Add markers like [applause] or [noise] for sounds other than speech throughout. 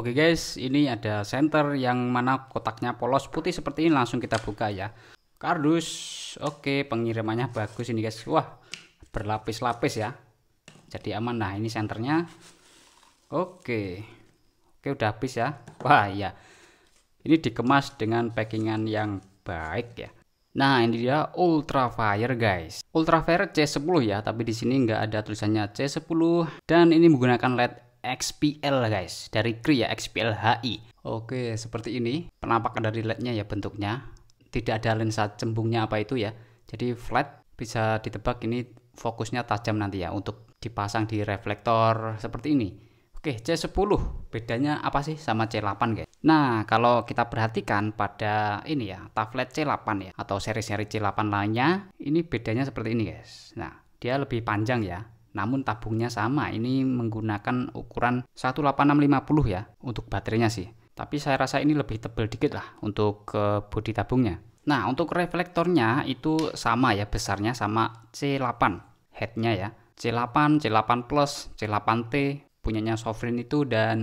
Oke guys, ini ada center yang mana kotaknya polos putih seperti ini langsung kita buka ya. Kardus, oke pengirimannya bagus ini guys. Wah, berlapis-lapis ya. Jadi aman. Nah ini senternya. Oke, oke udah habis ya. Wah ya, ini dikemas dengan packingan yang baik ya. Nah ini dia Ultra Fire guys. Ultra Fire C10 ya, tapi di sini nggak ada tulisannya C10 dan ini menggunakan LED XPL guys dari Kri ya XPL HI oke seperti ini penampakan dari lednya ya bentuknya tidak ada lensa cembungnya apa itu ya jadi flat bisa ditebak ini fokusnya tajam nanti ya untuk dipasang di reflektor seperti ini Oke, C10 bedanya apa sih sama C8 guys? Nah, kalau kita perhatikan pada ini ya, tablet C8 ya atau seri-seri C8 lainnya, ini bedanya seperti ini guys. Nah, dia lebih panjang ya namun tabungnya sama ini menggunakan ukuran 18650 ya untuk baterainya sih tapi saya rasa ini lebih tebal dikit lah untuk ke eh, bodi tabungnya nah untuk reflektornya itu sama ya besarnya sama C8 headnya ya C8, C8 Plus, C8T punyanya Sovereign itu dan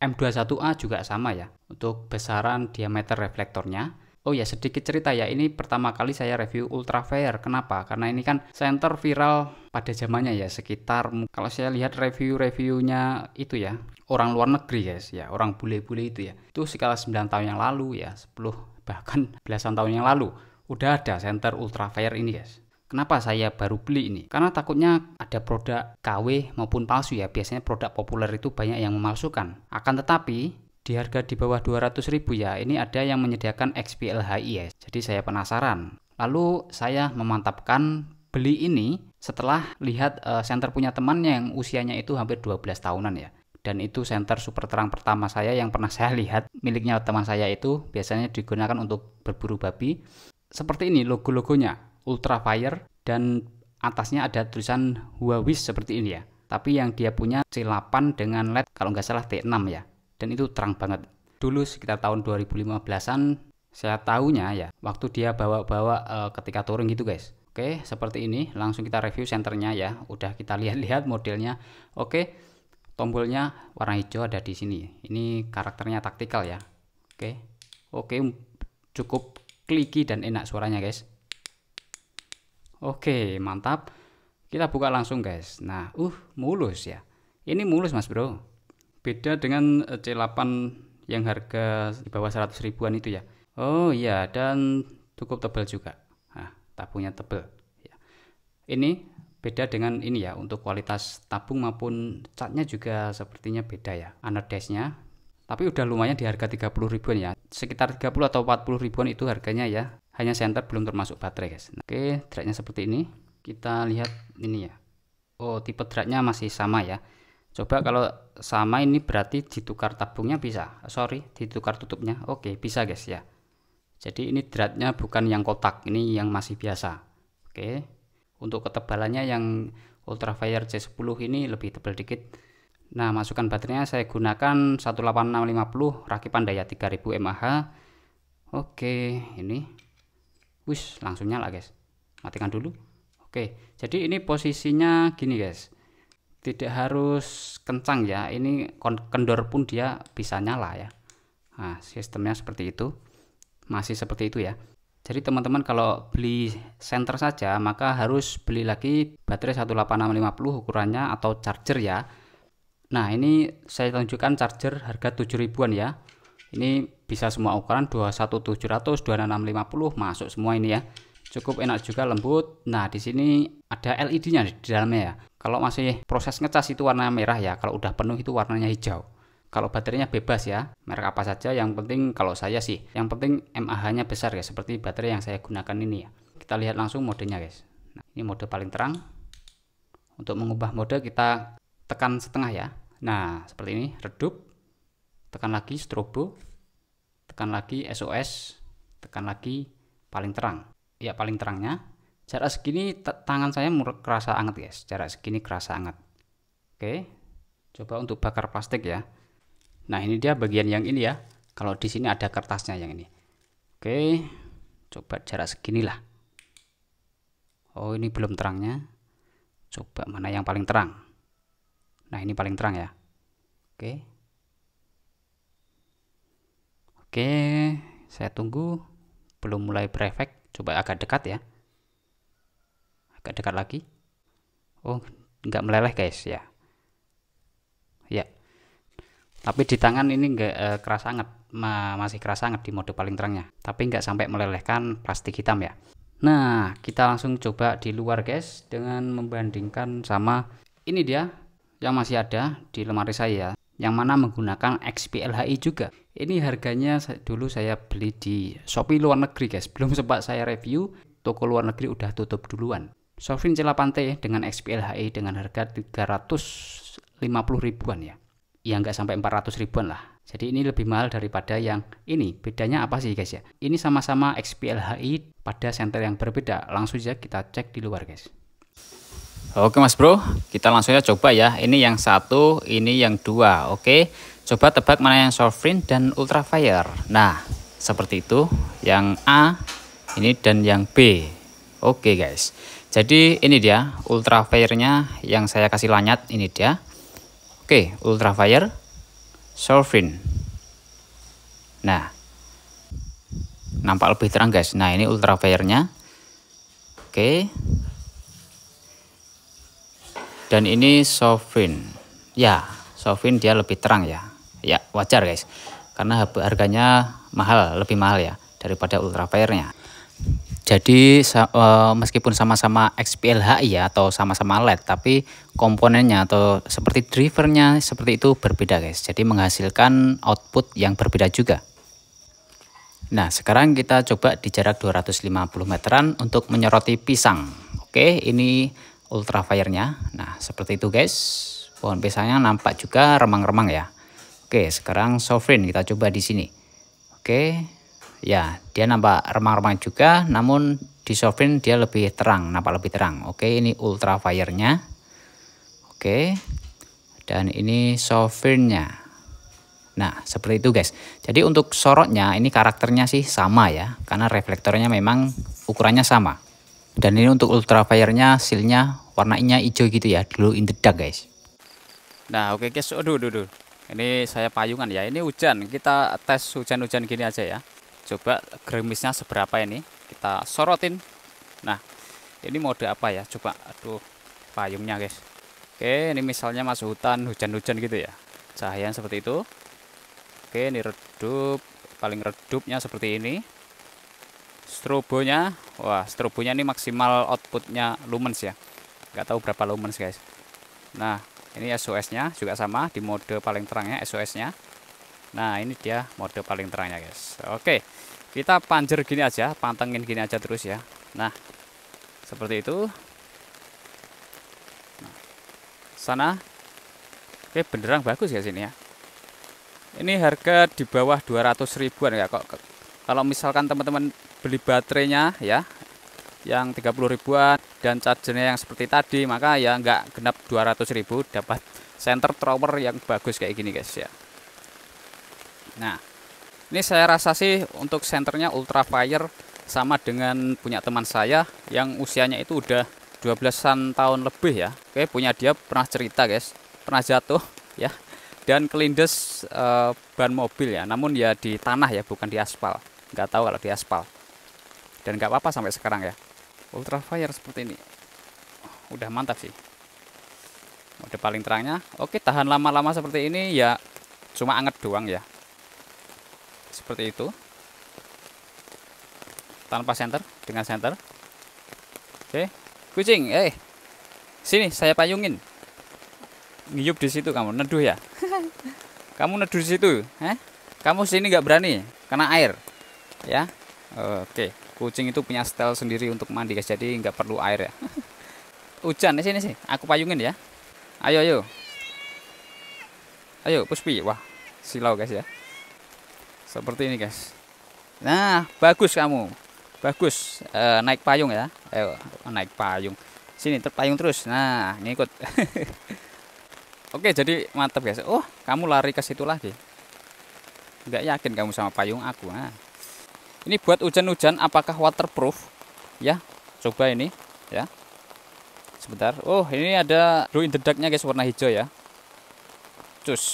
M21A juga sama ya untuk besaran diameter reflektornya Oh ya sedikit cerita ya, ini pertama kali saya review Ultra Fair Kenapa? Karena ini kan center viral pada zamannya ya, sekitar kalau saya lihat review-reviewnya itu ya, orang luar negeri guys ya, orang bule-bule itu ya. Itu sekitar 9 tahun yang lalu ya, 10 [laughs] bahkan belasan tahun yang lalu udah ada center Ultra Fair ini guys. Kenapa saya baru beli ini? Karena takutnya ada produk KW maupun palsu ya. Biasanya produk populer itu banyak yang memalsukan. Akan tetapi di harga di bawah 200 ribu ya ini ada yang menyediakan XPLHI ya jadi saya penasaran lalu saya memantapkan beli ini setelah lihat uh, eh, center punya teman yang usianya itu hampir 12 tahunan ya dan itu senter super terang pertama saya yang pernah saya [laughs] lihat miliknya teman saya itu biasanya digunakan untuk berburu babi seperti ini logo-logonya ultra fire dan atasnya ada tulisan Huawei seperti ini ya tapi yang dia punya C8 dengan LED kalau nggak salah T6 ya dan itu terang banget. Dulu sekitar tahun 2015-an saya tahunya ya waktu dia bawa-bawa e, ketika touring gitu guys. Oke, seperti ini langsung kita review senternya ya. Udah kita lihat-lihat modelnya. Oke. Tombolnya warna hijau ada di sini. Ini karakternya taktikal ya. Oke. Oke, cukup kliki dan enak suaranya guys. Oke, mantap. Kita buka langsung guys. Nah, uh mulus ya. Ini mulus Mas Bro. Beda dengan eh, C8 yang harga di bawah 100 ribuan itu ya. Oh iya, dan cukup tebal juga. Nah, tabungnya tebal. Ya. Ini beda dengan ini ya, untuk kualitas tabung maupun catnya juga sepertinya beda ya. Anodesnya, tapi udah lumayan di harga 30 ribuan ya. Sekitar 30 atau 40 ribuan itu harganya ya. Hanya senter belum termasuk baterai guys. Oke, tracknya seperti ini. Kita lihat ini ya. Oh, tipe tracknya masih sama ya Coba kalau sama ini berarti ditukar tabungnya bisa. Sorry, ditukar tutupnya. Oke, bisa guys ya. Jadi ini dratnya bukan yang kotak, ini yang masih biasa. Oke. Untuk ketebalannya yang ultrafire C10 ini lebih tebal dikit. Nah, masukkan baterainya saya gunakan 18650 rakipan daya 3000 mAh. Oke, ini. Wis, langsung nyala guys. Matikan dulu. Oke, jadi ini posisinya gini guys tidak harus kencang ya ini kendor pun dia bisa nyala ya nah sistemnya seperti itu masih seperti itu ya jadi teman-teman kalau beli senter saja maka harus beli lagi baterai 18650 ukurannya atau charger ya nah ini saya tunjukkan charger harga 7 ribuan ya ini bisa semua ukuran 21700 26650 masuk semua ini ya cukup enak juga lembut nah di sini ada LED nya di dalamnya ya kalau masih proses ngecas itu warna merah ya kalau udah penuh itu warnanya hijau kalau baterainya bebas ya merek apa saja yang penting kalau saya sih yang penting MAH nya besar ya seperti baterai yang saya gunakan ini ya kita lihat langsung modenya guys nah, ini mode paling terang untuk mengubah mode kita tekan setengah ya nah seperti ini redup tekan lagi strobo tekan lagi SOS tekan lagi paling terang ya paling terangnya jarak segini tangan saya kerasa anget guys jarak segini kerasa anget oke coba untuk bakar plastik ya nah ini dia bagian yang ini ya kalau di sini ada kertasnya yang ini oke coba jarak segini lah oh ini belum terangnya coba mana yang paling terang nah ini paling terang ya oke oke saya tunggu belum mulai berefek Coba agak dekat ya. Agak dekat lagi. Oh, nggak meleleh guys ya. Ya. Tapi di tangan ini nggak eh, keras sangat, masih keras sangat di mode paling terangnya. Tapi nggak sampai melelehkan plastik hitam ya. Nah, kita langsung coba di luar guys dengan membandingkan sama ini dia yang masih ada di lemari saya yang mana menggunakan XPLHI juga. Ini harganya dulu saya beli di Shopee luar negeri guys, belum sempat saya review, toko luar negeri udah tutup duluan. Sofin Celapante dengan XPLHI dengan harga 350 ribuan ya. Ya nggak sampai 400 ribuan lah. Jadi ini lebih mahal daripada yang ini. Bedanya apa sih guys ya? Ini sama-sama XPLHI pada senter yang berbeda. Langsung saja kita cek di luar guys. Oke Mas Bro, kita langsung aja coba ya. Ini yang satu, ini yang dua. Oke, coba tebak mana yang Sovereign dan Ultrafire. Nah, seperti itu. Yang A, ini dan yang B. Oke guys, jadi ini dia Ultrafire-nya yang saya kasih lanyat. Ini dia. Oke, Ultrafire, Sovereign. Nah, nampak lebih terang guys. Nah, ini Ultrafire-nya. Oke dan ini sofin ya sofin dia lebih terang ya ya wajar guys karena harganya mahal lebih mahal ya daripada ultrafairnya jadi eh, meskipun sama-sama XPLH ya atau sama-sama LED tapi komponennya atau seperti drivernya seperti itu berbeda guys jadi menghasilkan output yang berbeda juga Nah sekarang kita coba di jarak 250 meteran untuk menyoroti pisang Oke ini ultrafire-nya. Nah, seperti itu guys. Pohon pisangnya nampak juga remang-remang ya. Oke, sekarang sovereign kita coba di sini. Oke. Ya, dia nampak remang-remang juga, namun di sovereign dia lebih terang, nampak lebih terang. Oke, ini ultrafire-nya. Oke. Dan ini sovereign-nya. Nah, seperti itu guys. Jadi untuk sorotnya ini karakternya sih sama ya, karena reflektornya memang ukurannya sama dan ini untuk ultravioletnya silnya warnanya hijau gitu ya dulu in the dark guys nah oke okay guys aduh aduh, aduh. ini saya payungan ya ini hujan kita tes hujan-hujan gini aja ya coba gerimisnya seberapa ini kita sorotin nah ini mode apa ya coba aduh payungnya guys oke ini misalnya masuk hutan hujan-hujan gitu ya cahaya seperti itu oke ini redup paling redupnya seperti ini strobonya Wah, strobonya ini maksimal outputnya lumens ya. Gak tahu berapa lumens, guys. Nah, ini SOS-nya juga sama di mode paling terangnya SOS-nya. Nah, ini dia mode paling terangnya, guys. Oke. Kita panjer gini aja, pantengin gini aja terus ya. Nah, seperti itu. Nah, sana. Oke, benderang bagus ya sini ya. Ini harga di bawah 200 ribuan ya kok. Kalau misalkan teman-teman beli baterainya ya yang 30 ribuan dan chargernya yang seperti tadi maka ya nggak genap 200 ribu dapat center tower yang bagus kayak gini guys ya nah ini saya rasa sih untuk senternya ultra fire sama dengan punya teman saya yang usianya itu udah 12-an tahun lebih ya Oke punya dia pernah cerita guys pernah jatuh ya dan kelindes e, ban mobil ya namun ya di tanah ya bukan di aspal nggak tahu kalau di aspal dan gak apa-apa sampai sekarang ya ultra fire seperti ini oh, udah mantap sih udah paling terangnya oke tahan lama-lama seperti ini ya cuma anget doang ya seperti itu tanpa center dengan center oke kucing eh sini saya payungin ngiyup di situ kamu neduh ya [laughs] kamu neduh di situ eh kamu sini nggak berani kena air ya oke kucing itu punya stel sendiri untuk mandi guys jadi nggak perlu air ya [laughs] hujan di sini sih aku payungin ya ayo ayo ayo puspi wah silau guys ya seperti ini guys nah bagus kamu bagus e, naik payung ya ayo naik payung sini terpayung terus nah ngikut [laughs] oke jadi mantap guys oh kamu lari ke situ lagi nggak yakin kamu sama payung aku nah ini buat hujan-hujan apakah waterproof? Ya, coba ini ya. Sebentar. Oh, ini ada glow in the darknya guys warna hijau ya. Cus.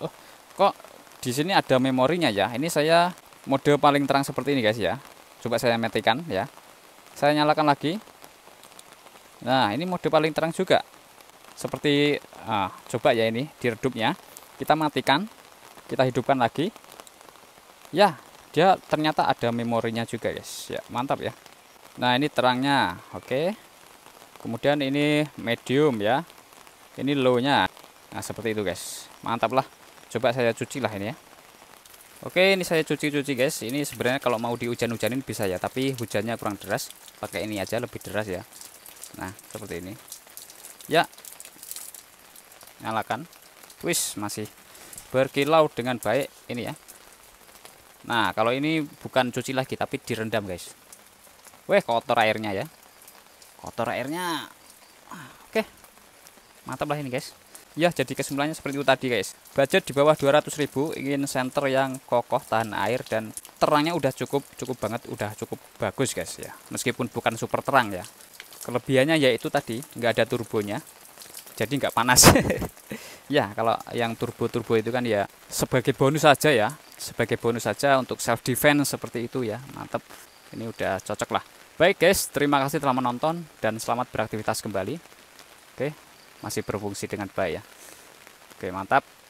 Oh, kok di sini ada memorinya ya? Ini saya mode paling terang seperti ini guys ya. Coba saya matikan ya. Saya nyalakan lagi. Nah, ini mode paling terang juga. Seperti ah, coba ya ini diredupnya. Kita matikan. Kita hidupkan lagi. Ya, dia ternyata ada memorinya juga guys ya mantap ya nah ini terangnya oke kemudian ini medium ya ini low nya nah seperti itu guys mantap lah coba saya cuci lah ini ya oke ini saya cuci-cuci guys ini sebenarnya kalau mau di hujan hujanin bisa ya tapi hujannya kurang deras pakai ini aja lebih deras ya nah seperti ini ya nyalakan wis masih berkilau dengan baik ini ya Nah, kalau ini bukan cuci lagi tapi direndam, guys. Weh, kotor airnya ya. Kotor airnya. Oke. Mantap lah ini, guys. Ya, jadi kesimpulannya seperti itu tadi, guys. Budget di bawah ribu, ingin senter yang kokoh, tahan air dan terangnya udah cukup, cukup banget, udah cukup bagus, guys ya. Meskipun bukan super terang ya. Kelebihannya yaitu tadi nggak ada turbonya, jadi nggak panas [laughs] ya kalau yang turbo turbo itu kan ya sebagai bonus saja ya sebagai bonus saja untuk self defense seperti itu ya mantap ini udah cocok lah baik guys terima kasih telah menonton dan selamat beraktivitas kembali oke masih berfungsi dengan baik ya oke mantap